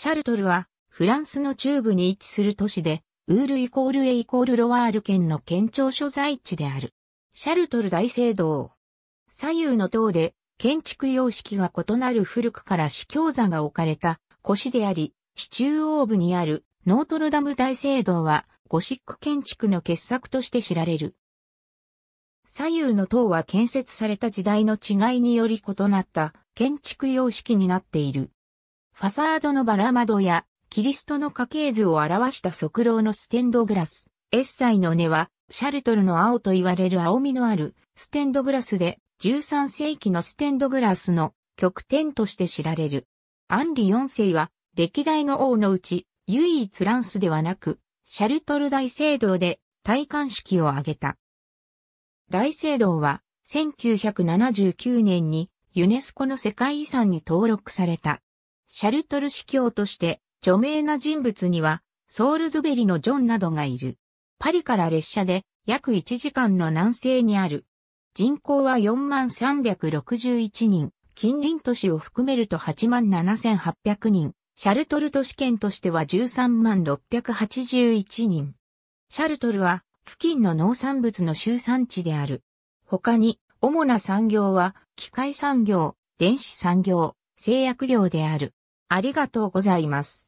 シャルトルは、フランスの中部に位置する都市で、ウールイコールエイコールロワール県の県庁所在地である。シャルトル大聖堂。左右の塔で、建築様式が異なる古くから司教座が置かれた、腰であり、市中央部にあるノートルダム大聖堂は、ゴシック建築の傑作として知られる。左右の塔は建設された時代の違いにより異なった建築様式になっている。ファサードのバラ窓や、キリストの家系図を表した側廊のステンドグラス。エッサイの根は、シャルトルの青と言われる青みのあるステンドグラスで、13世紀のステンドグラスの極点として知られる。アンリ4世は、歴代の王のうち、唯一ランスではなく、シャルトル大聖堂で戴冠式を挙げた。大聖堂は、1979年にユネスコの世界遺産に登録された。シャルトル司教として著名な人物にはソールズベリのジョンなどがいる。パリから列車で約1時間の南西にある。人口は4361人、近隣都市を含めると87,800人、シャルトル都市圏としては13681人。シャルトルは付近の農産物の集産地である。他に主な産業は機械産業、電子産業、製薬業である。ありがとうございます。